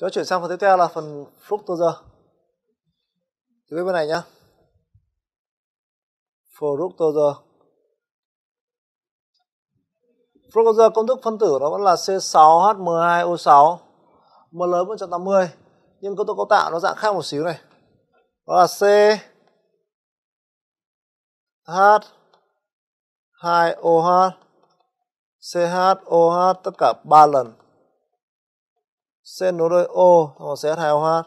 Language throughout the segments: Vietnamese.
Chúng chuyển sang phần tiếp theo là phần fructose. Chú bên này nhá. Fructose. Fructose công thức phân tử nó vẫn là C6H12O6 M lớn 180 nhưng công thức cấu tạo nó dạng khác một xíu này. Đó là C H 2 OH CHOH tất cả 3 lần Sen nối đôi O Thằng sẽ theo hát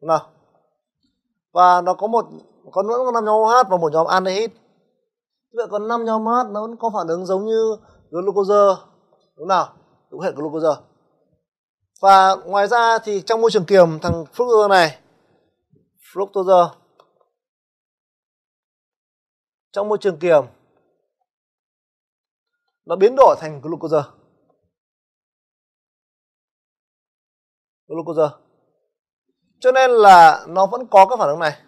Nào Và nó có một Có vẫn có năm nhóm OH và một nhóm anhydride Vậy còn 5 nhóm OH nó vẫn có phản ứng giống như glucose Đúng nào Đúng hệ glucose Và ngoài ra thì trong môi trường kiềm thằng fructose này Fructose trong môi trường kiềm nó biến đổi thành glucose glucose cho nên là nó vẫn có các phản ứng này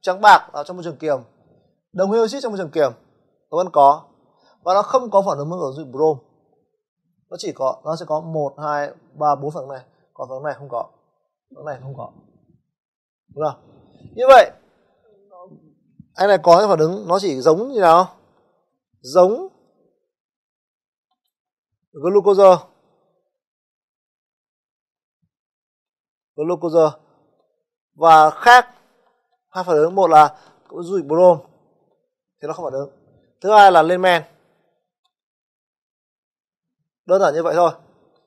trắng bạc ở trong môi trường kiềm đồng hydroxit trong môi trường kiềm nó vẫn có và nó không có phản ứng với ứng dụng brom nó chỉ có nó sẽ có một hai ba bốn phản ứng này còn phản ứng này không có phản ứng này không có đúng không như vậy anh này có cái phản ứng nó chỉ giống như nào giống glucose glucose và khác hai phản ứng một là du dịch brom thì nó không phản ứng thứ hai là lên men đơn giản như vậy thôi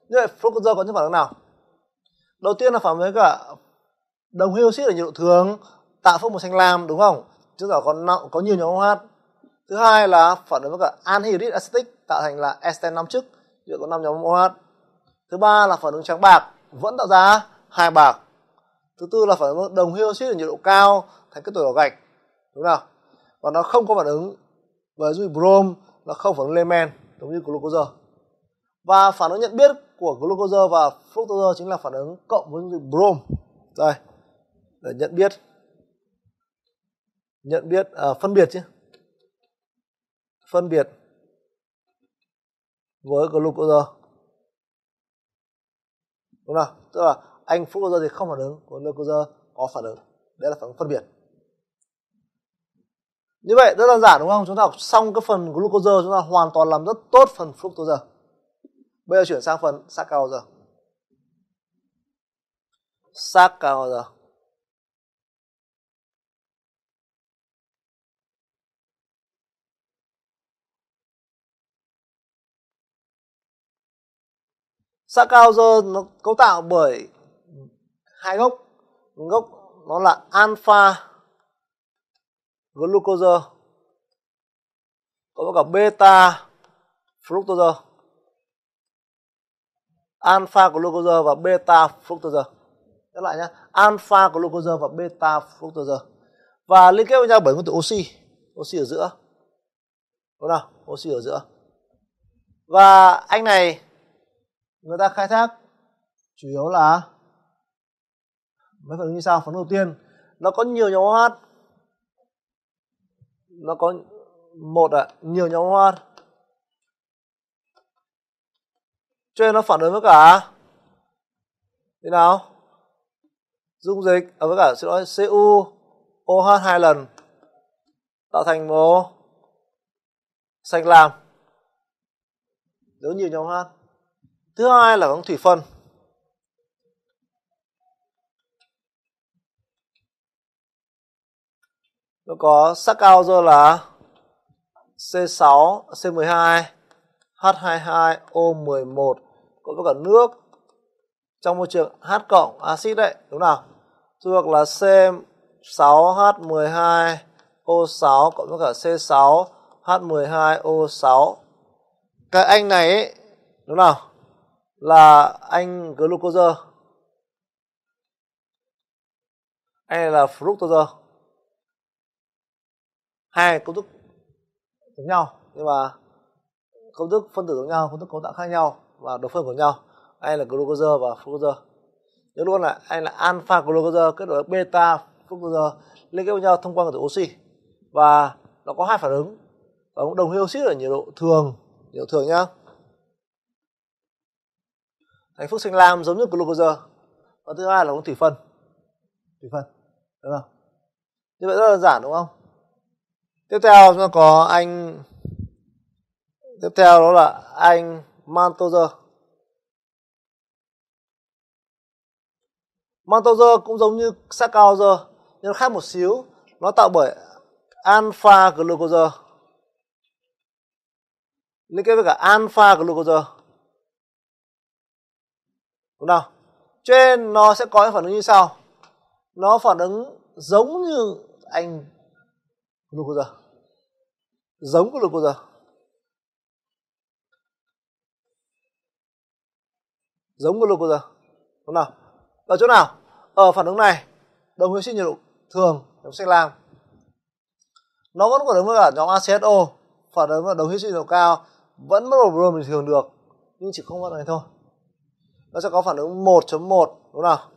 như vậy fructose có những phản ứng nào đầu tiên là phản ứng với cả đồng hydroxit ở nhiệt độ thường tạo phúc màu xanh lam đúng không trước đó còn có nhiều nhóm OH thứ hai là phản ứng với cả anhydrid acetic tạo thành là esten năm chức hiện có năm nhóm OH thứ ba là phản ứng trắng bạc vẫn tạo ra hai bạc thứ tư là phản ứng đồng hydroxit ở nhiệt độ cao thành các tủa đỏ gạch đúng nào và nó không có phản ứng với dung dịch brom là không phản ứng lên men giống như glucose và phản ứng nhận biết của glucose và fructose chính là phản ứng cộng với dung dịch brom đây để nhận biết nhận biết à, phân biệt chứ phân biệt với glucose đúng không tức là anh phút cơ thì không phản ứng còn lơ cơ có phản ứng đấy là phần phân biệt như vậy rất đơn giản đúng không chúng ta học xong cái phần glucose chúng ta hoàn toàn làm rất tốt phần fructose bây giờ chuyển sang phần saccharose saccharose saccharose nó cấu tạo bởi hai gốc gốc nó là alpha glucose có cả beta fructose alpha glucose và beta fructose nhớ lại nhé alpha glucose và beta fructose và liên kết với nhau bởi nguyên tử oxy oxy ở giữa đúng nào oxy ở giữa và anh này người ta khai thác chủ yếu là mấy phản ứng như sau phản ứng đầu tiên nó có nhiều nhóm OH nó có một ạ à, nhiều nhóm OH cho nên nó phản ứng với cả thế nào dung dịch à, với cả sẽ nói Cu OH hai lần tạo thành màu xanh lam nếu nhiều nhóm OH thứ hai là các thủy phân tôi có sắc cao rồi là C6 C12 H22 O11 cộng với cả nước trong môi trường H cộng axit đấy đúng nào thuộc là C6H12 O6 cộng với cả C6 H12O6 cái anh này ấy, đúng nào là anh glucose anh này là fructose hai công thức giống nhau nhưng mà công thức phân tử giống nhau công thức cấu tạo khác nhau và độ phân của nhau anh là glucose và fructose nhớ luôn là anh là alpha glucose kết hợp beta fructose liên kết với nhau thông qua nguyên tử oxy và nó có hai phản ứng và cũng đồng hydroxit ở nhiệt độ thường nhiệt độ thường nhá thành phức xanh lam giống như glucose và thứ hai là cũng thủy phân thủy phân đúng không như vậy rất đơn giản đúng không tiếp theo chúng ta có anh tiếp theo đó là anh Mantozer Mantozer cũng giống như Saccharizer nhưng nó khác một xíu nó tạo bởi alpha glucose liên kết với cả alpha glucose đúng nào trên nó sẽ có những phản ứng như sau nó phản ứng giống như anh glucose giống có được bao giờ giống có được bao giờ đúng nào ở chỗ nào ở phản ứng này đồng hữu sinh nhiệt độ thường chúng sẽ làm nó vẫn phản ứng với cả nhóm ACSO phản ứng với đồng hữu sinh nhiệt độ cao vẫn mất một bình thường được nhưng chỉ không vận này thôi nó sẽ có phản ứng 1.1 đúng nào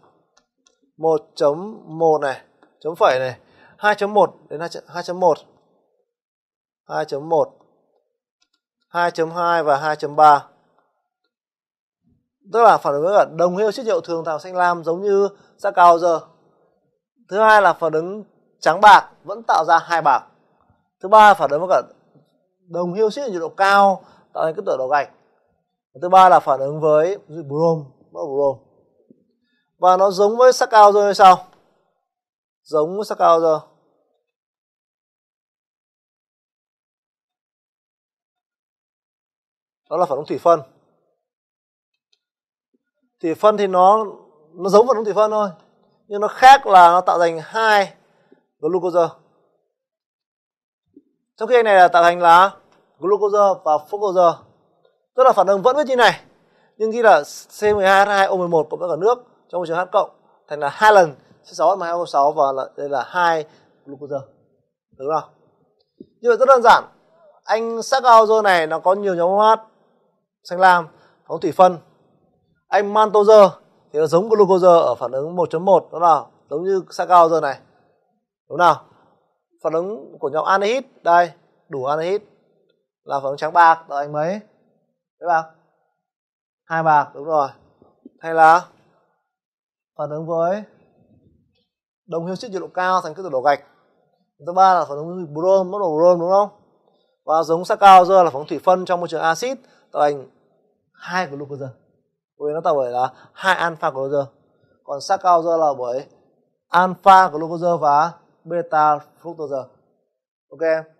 1.1 này chấm phẩy này 2.1 đến 2.1 2.1, 2.2 và 2.3. Tức là phản ứng với đồng hiệu chất liệu thường tạo xanh lam giống như da cao giờ. Thứ hai là phản ứng trắng bạc vẫn tạo ra hai bạc. Thứ ba là phản ứng với cả đồng hiệu chất nhiệt độ cao tạo thành kết tủa đỏ gạch. Thứ ba là phản ứng với brom, brom. Và nó giống với sắc cao rồi hay sao? Giống với sắc cao rồi. đó là phản ứng thủy phân thủy phân thì nó nó giống phản ứng thủy phân thôi nhưng nó khác là nó tạo thành hai glucose trong khi anh này là tạo thành là glucose và fructose tức là phản ứng vẫn với như này nhưng khi là C12H2O11 cộng với cả nước trong môi trường H cộng thành là hai lần C6H2O6 và là, đây là hai glucose đúng không như vậy rất đơn giản anh sắc này nó có nhiều nhóm OH xanh lam phóng thủy phân anh maltose thì nó giống glucose ở phản ứng 1.1 đúng nào giống như saccharose này đúng nào phản ứng của nhóm anhydride đây đủ anhydride là phản ứng trắng bạc đợi anh mấy đấy bạc hai bạc đúng rồi hay là phản ứng với đồng hydroxit nhiệt độ cao thành kết tổ đổ gạch thứ ba là phản ứng brom mất độ brom đúng không và giống sắc cao dơ là phóng thủy phân trong môi trường axit tạo thành hai glucogen bởi nó tạo bởi là hai alpha glucogen còn sắc cao giờ là bởi alpha glucogen và beta fructose ok